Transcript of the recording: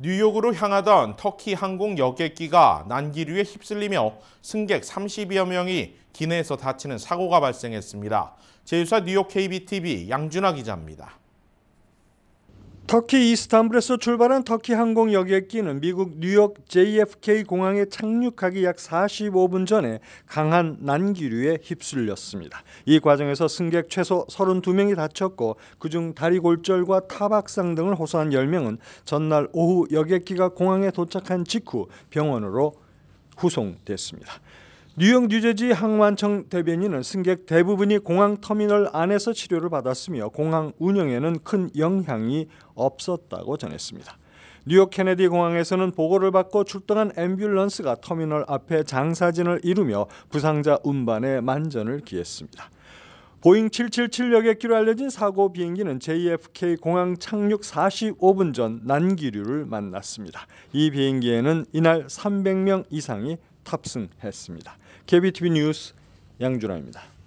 뉴욕으로 향하던 터키 항공 여객기가 난기류에 휩쓸리며 승객 30여 명이 기내에서 다치는 사고가 발생했습니다. 제휴사 뉴욕 KBTV 양준아 기자입니다. 터키 이스탄불에서 출발한 터키 항공여객기는 미국 뉴욕 JFK 공항에 착륙하기 약 45분 전에 강한 난기류에 휩쓸렸습니다. 이 과정에서 승객 최소 32명이 다쳤고 그 중 다리 골절과 타박상 등을 호소한 10명은 전날 오후 여객기가 공항에 도착한 직후 병원으로 후송됐습니다. 뉴욕 뉴저지 항만청 대변인은 승객 대부분이 공항 터미널 안에서 치료를 받았으며 공항 운영에는 큰 영향이 없었다고 전했습니다. 뉴욕 케네디 공항에서는 보고를 받고 출동한 앰뷸런스가 터미널 앞에 장사진을 이루며 부상자 운반에 만전을 기했습니다. 보잉 777력에 알려진 사고 비행기는 JFK 공항 착륙 45분 전 난기류를 만났습니다. 이 비행기에는 이날 300명 이상이 탑승했습니다. KBTV 뉴스 양준하입니다.